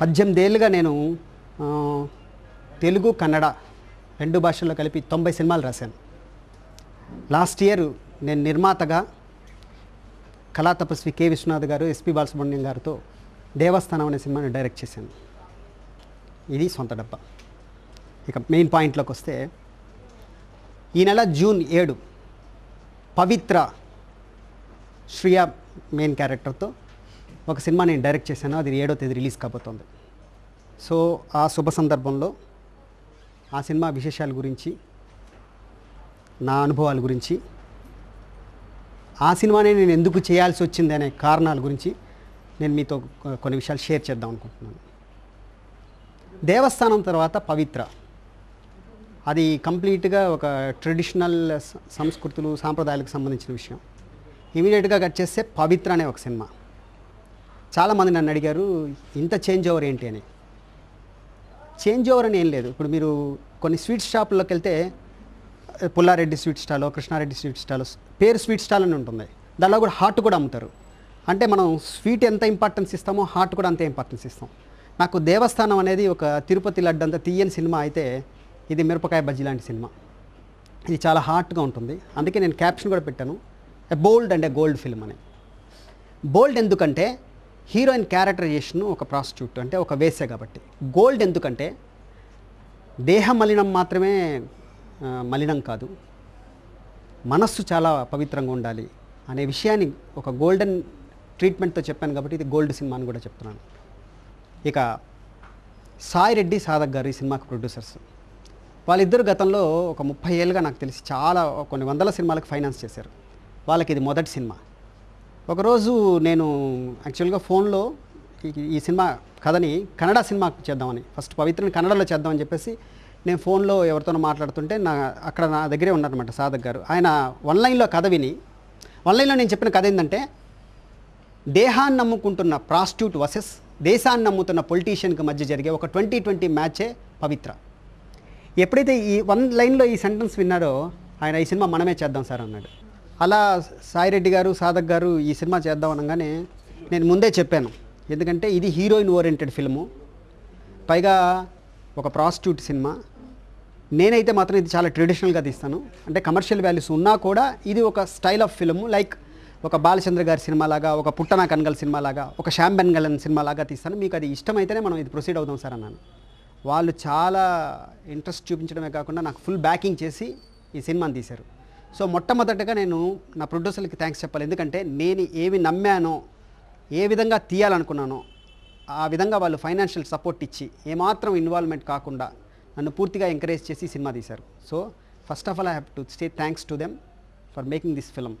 పద్దెనిమిది ఏళ్ళుగా నేను తెలుగు కన్నడ రెండు భాషల్లో కలిపి తొంభై సినిమాలు రాశాను లాస్ట్ ఇయర్ నేను నిర్మాతగా కళా తపస్వి కె విశ్వనాథ్ గారు ఎస్పి బాలసుబ్రహ్మణ్యం గారితో దేవస్థానం అనే సినిమాని డైరెక్ట్ చేశాను ఇది సొంత డబ్బా ఇక మెయిన్ పాయింట్లోకి వస్తే ఈ నెల జూన్ ఏడు పవిత్ర శ్రియా మెయిన్ క్యారెక్టర్తో ఒక సినిమా నేను డైరెక్ట్ చేశాను అది ఏడో తేదీ రిలీజ్ కాబోతోంది సో ఆ శుభ సందర్భంలో ఆ సినిమా విశేషాల గురించి నా అనుభవాల గురించి ఆ సినిమానే నేను ఎందుకు చేయాల్సి వచ్చింది అనే కారణాల గురించి నేను మీతో కొన్ని విషయాలు షేర్ చేద్దాం అనుకుంటున్నాను దేవస్థానం తర్వాత పవిత్ర అది కంప్లీట్గా ఒక ట్రెడిషనల్ సంస్కృతులు సాంప్రదాయాలకు సంబంధించిన విషయం ఇమీడియట్గా కట్ చేస్తే పవిత్ర అనే ఒక సినిమా చాలామంది నన్ను అడిగారు ఇంత చేంజ్ ఓవర్ ఏంటి అని చేంజ్ ఓవర్ అని ఏం లేదు ఇప్పుడు మీరు కొన్ని స్వీట్ షాపుల్లోకి వెళ్తే Pullareddy sweet stall Krishnareddy sweet stall పేరు స్వీట్ స్టాల్ అని ఉంటుంది దానిలో కూడా హార్ట్ కూడా అమ్ముతారు అంటే మనం స్వీట్ ఎంత ఇంపార్టెన్స్ ఇస్తామో హార్ట్ కూడా అంతే ఇంపార్టెన్స్ ఇస్తాం నాకు దేవస్థానం అనేది ఒక తిరుపతి లడ్డు తీయని సినిమా అయితే ఇది మిరపకాయ బజ్జీ లాంటి సినిమా ఇది చాలా హార్ట్గా ఉంటుంది అందుకే నేను క్యాప్షన్ కూడా పెట్టాను a bold and a gold film అని బోల్డ్ ఎందుకంటే హీరోయిన్ క్యారెక్టరైజేషన్ ఒక ప్రాస్టిట్యూట్ అంటే ఒక వేసే కాబట్టి గోల్డ్ ఎందుకంటే దేహ మలినం మాత్రమే మలినం కాదు మనస్సు చాలా పవిత్రంగా ఉండాలి అనే విషయాన్ని ఒక గోల్డెన్ ట్రీట్మెంట్తో చెప్పాను కాబట్టి ఇది గోల్డ్ సినిమా అని కూడా చెప్తున్నాను ఇక సాయి రెడ్డి సాధక్ గారు ఈ సినిమాకు ప్రొడ్యూసర్స్ వాళ్ళిద్దరు గతంలో ఒక ముప్పై ఏళ్ళుగా నాకు తెలిసి చాలా కొన్ని వందల సినిమాలకు ఫైనాన్స్ చేశారు వాళ్ళకి ఇది మొదటి సినిమా ఒకరోజు నేను యాక్చువల్గా ఫోన్లో ఈ సినిమా కథని కన్నడ సినిమా చేద్దామని ఫస్ట్ పవిత్రని కన్నడలో చేద్దామని చెప్పేసి నేను ఫోన్లో ఎవరితోనో మాట్లాడుతుంటే నా అక్కడ నా దగ్గరే ఉన్నారనమాట సాధక్ గారు ఆయన ఆన్లైన్లో కథ విని ఆన్లైన్లో నేను చెప్పిన కథ ఏంటంటే దేహాన్ని నమ్ముకుంటున్న ప్రాస్టిట్యూట్ వర్సెస్ దేశాన్ని నమ్ముతున్న పొలిటీషియన్కి మధ్య జరిగే ఒక ట్వంటీ ట్వంటీ మ్యాచే పవిత్ర ఎప్పుడైతే ఈ వన్ లైన్లో ఈ సెంటెన్స్ విన్నారో ఆయన ఈ సినిమా మనమే చేద్దాం సార్ అన్నాడు అలా సాయిరెడ్డి గారు సాధక్ గారు ఈ సినిమా చేద్దాం అనగానే నేను ముందే చెప్పాను ఎందుకంటే ఇది హీరోయిన్ ఓరియంటెడ్ ఫిల్ము పైగా ఒక ప్రాస్టిట్యూట్ సినిమా నేనైతే మాత్రం ఇది చాలా ట్రెడిషనల్గా తీస్తాను అంటే కమర్షియల్ వాల్యూస్ ఉన్నా కూడా ఇది ఒక స్టైల్ ఆఫ్ ఫిల్ము లైక్ ఒక బాలచంద్ర గారి సినిమా లాగా ఒక పుట్టనా కన్గల్ సినిమా లాగా ఒక శ్యామ్ బెన్గలన్ సినిమా లాగా తీస్తాను మీకు అది ఇష్టమైతేనే మనం ఇది ప్రొసీడ్ అవుదాం సార్ అన్నాను వాళ్ళు చాలా ఇంట్రెస్ట్ చూపించడమే కాకుండా నాకు ఫుల్ బ్యాకింగ్ చేసి ఈ సినిమాని తీశారు సో మొట్టమొదటగా నేను నా ప్రొడ్యూసర్లకి థ్యాంక్స్ చెప్పాలి ఎందుకంటే నేను ఏవి నమ్మానో ఏ విధంగా తీయాలనుకున్నానో ఆ విధంగా వాళ్ళు ఫైనాన్షియల్ సపోర్ట్ ఇచ్చి ఏమాత్రం ఇన్వాల్వ్మెంట్ కాకుండా నన్ను పూర్తిగా ఎంకరేజ్ చేసి సినిమా తీశారు so first of all I have to stay thanks to them for making this film